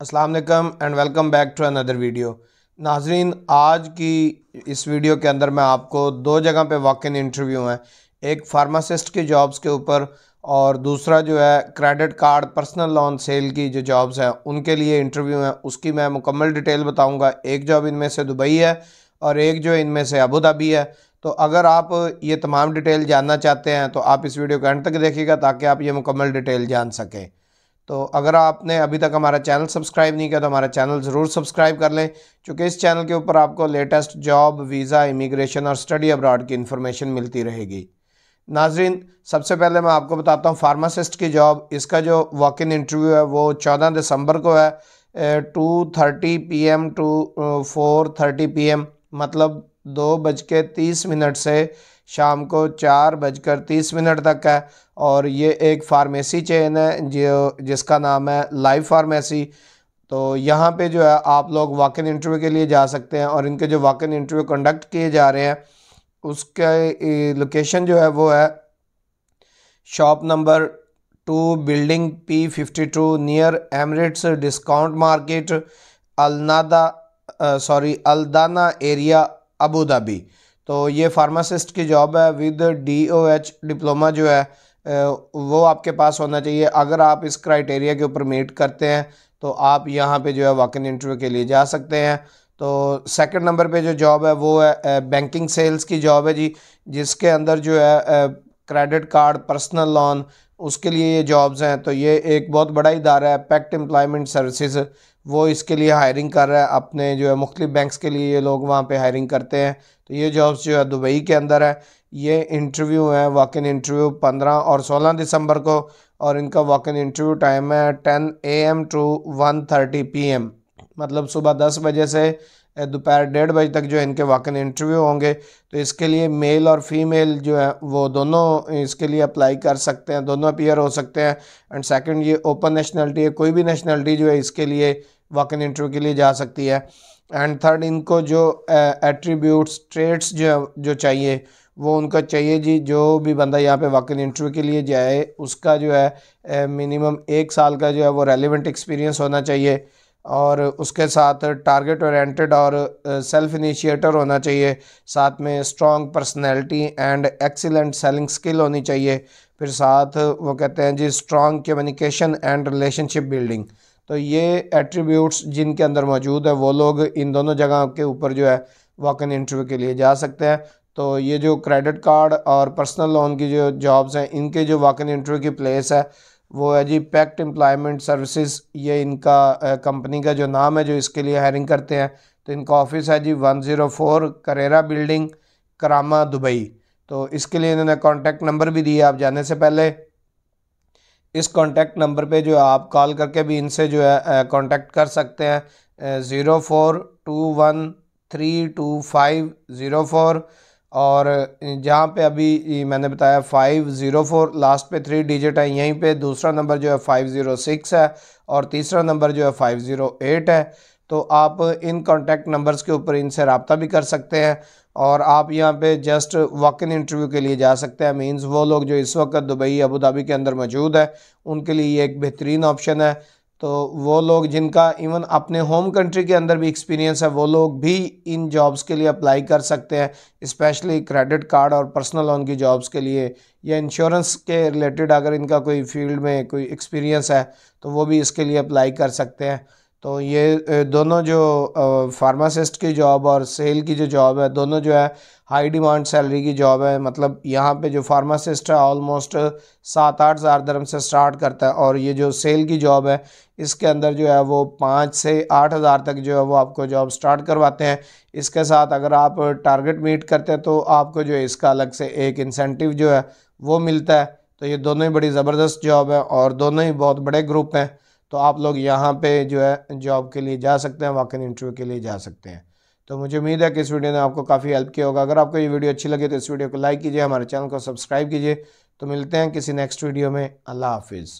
अस्सलाम वालेकुम and welcome back to another video नाजरीन आज की इस वीडियो के अंदर मैं आपको दो जगह पे वॉक इन इंटरव्यू हैं एक फार्मासिस्ट की जॉब्स के ऊपर और दूसरा जो है credit card personal loan sale की जो जॉब्स हैं उनके लिए इंटरव्यू हैं उसकी मैं मुकम्मल डिटेल बताऊँगा एक जॉब इनमें से दुबई है और एक जो इनमें से अबू धाबी है तो अगर आप ये तमाम डिटेल जानना चाहते हैं तो आप इस वीडियो को एंड तक देखिएगा ताकि आप ये मुकम्मल डिटेल जान सकें तो अगर आपने अभी तक हमारा चैनल सब्सक्राइब नहीं किया तो हमारा चैनल ज़रूर सब्सक्राइब कर लें क्योंकि इस चैनल के ऊपर आपको लेटेस्ट जॉब वीज़ा इमिग्रेशन और स्टडी अब्रॉड की इन्फॉर्मेशन मिलती रहेगी नाजरीन सबसे पहले मैं आपको बताता हूँ फार्मासिस्ट की जॉब इसका जो वॉक इन इंटरव्यू है वो चौदह दिसंबर को है two thirty P M to four thirty P M मतलब दो बज के तीस मिनट से शाम को चार बजकर तीस मिनट तक है और ये एक फार्मेसी चेन है जो जिसका नाम है लाइव फार्मेसी तो यहाँ पे जो है आप लोग इन इंटरव्यू के लिए जा सकते हैं और इनके जो इन इंटरव्यू कंडक्ट किए जा रहे हैं उसके लोकेशन जो है वो है shop number two building P fifty two near Emirates discount market Al Nada sorry Al Dana area Abu Dhabi तो ये फार्मासिस्ट की जॉब है with D O H diploma जो है वो आपके पास होना चाहिए अगर आप इस क्राइटेरिया के ऊपर मीट करते हैं तो आप यहाँ पे जो है वॉक इन इंटरव्यू के लिए जा सकते हैं तो सेकंड नंबर पे जो जॉब है वो है बैंकिंग सेल्स की जॉब है जी जिसके अंदर जो है क्रेडिट कार्ड पर्सनल लोन उसके लिए ये जॉब्स हैं तो ये एक बहुत बड़ा इदारा है पैक्ट एम्प्लॉयमेंट सर्विसेज वो इसके लिए हायरिंग कर रहा है अपने जो है मुख्तु बैंक्स के लिए ये लोग वहाँ पे हायरिंग करते हैं तो ये जॉब्स जो है दुबई के अंदर है ये इंटरव्यू है वॉक इन इंटरव्यू पंद्रह और सोलह दिसंबर को और इनका वॉक इन इंटरव्यू टाइम है ten A M to one thirty P M मतलब सुबह दस बजे से दोपहर डेढ़ बजे तक जो है इनके वाकन इंटरव्यू होंगे तो इसके लिए मेल और फीमेल जो है वो दोनों इसके लिए अप्लाई कर सकते हैं दोनों अपीयर हो सकते हैं एंड सेकंड ये ओपन नेशनलिटी है कोई भी नेशनलिटी जो है इसके लिए वाकन इंटरव्यू के लिए जा सकती है एंड थर्ड इनको जो एट्रीब्यूट्स ट्रेड्स जो जो चाहिए वो उनका चाहिए जी जो भी बंदा यहाँ पे वाकई इंटरव्यू के लिए जाए उसका जो है मिनिमम एक साल का जो है वो रेलिवेंट एक्सपीरियंस होना चाहिए और उसके साथ टारगेट ओरिएंटेड और सेल्फ इनिशिएटर होना चाहिए साथ में strong personality and excellent selling skill होनी चाहिए फिर साथ वो कहते हैं जी strong communication and relationship building तो ये एट्रीब्यूट्स जिनके अंदर मौजूद है वो लोग इन दोनों जगह के ऊपर जो है वॉक इन इंटरव्यू के लिए जा सकते हैं तो ये जो क्रेडिट कार्ड और पर्सनल लोन की जो जॉब्स हैं इनके जो वॉक इन इंटरव्यू की प्लेस है वो है जी पैक्ट एम्प्लॉयमेंट सर्विसेज ये इनका कंपनी का जो नाम है जो इसके लिए हायरिंग करते हैं तो इनका ऑफिस है जी 104 करेरा बिल्डिंग करामा दुबई तो इसके लिए इन्होंने कॉन्टैक्ट नंबर भी दिया आप जाने से पहले इस कॉन्टैक्ट नंबर पे जो है आप कॉल करके भी इनसे जो है कॉन्टैक्ट कर सकते हैं zero four two one three two five zero four और जहाँ पे अभी मैंने बताया फाइव ज़ीरो फोर लास्ट पे थ्री डिजिट है यहीं पे दूसरा नंबर जो है फाइव ज़ीरो सिक्स है और तीसरा नंबर जो है फाइव ज़ीरो एट है तो आप इन कॉन्टैक्ट नंबर्स के ऊपर इनसे रबता भी कर सकते हैं और आप यहाँ पे जस्ट वॉक इन इंटरव्यू के लिए जा सकते हैं मींस वो लोग जो इस वक्त दुबई अबू धाबी के अंदर मौजूद है उनके लिए ये एक बेहतरीन ऑप्शन है तो वो लोग जिनका इवन अपने होम कंट्री के अंदर भी एक्सपीरियंस है वो लोग भी इन जॉब्स के लिए अप्लाई कर सकते हैं स्पेशली क्रेडिट कार्ड और पर्सनल लोन की जॉब्स के लिए या इंश्योरेंस के रिलेटेड अगर इनका कोई फील्ड में कोई एक्सपीरियंस है तो वो भी इसके लिए अप्लाई कर सकते हैं तो ये दोनों जो फार्मासिस्ट की जॉब और सेल की जो जॉब है दोनों जो है हाई डिमांड सैलरी की जॉब है मतलब यहाँ पे जो फार्मासिस्ट है ऑलमोस्ट सात आठ हज़ार दरम से स्टार्ट करता है और ये जो सेल की जॉब है इसके अंदर जो है वो पाँच से आठ हज़ार तक जो है वो आपको जॉब स्टार्ट करवाते हैं इसके साथ अगर आप टारगेट मीट करते हैं तो आपको जो है इसका अलग से एक इंसेंटिव जो है वो मिलता है तो ये दोनों ही बड़ी ज़बरदस्त जॉब है और दोनों ही बहुत बड़े ग्रुप हैं तो आप लोग यहाँ पे जो है जॉब के लिए जा सकते हैं वाकई इंटरव्यू के लिए जा सकते हैं तो मुझे उम्मीद है कि इस वीडियो ने आपको काफ़ी हेल्प किया होगा अगर आपको ये वीडियो अच्छी लगी तो इस वीडियो को लाइक कीजिए हमारे चैनल को सब्सक्राइब कीजिए तो मिलते हैं किसी नेक्स्ट वीडियो में अल्लाह हाफिज़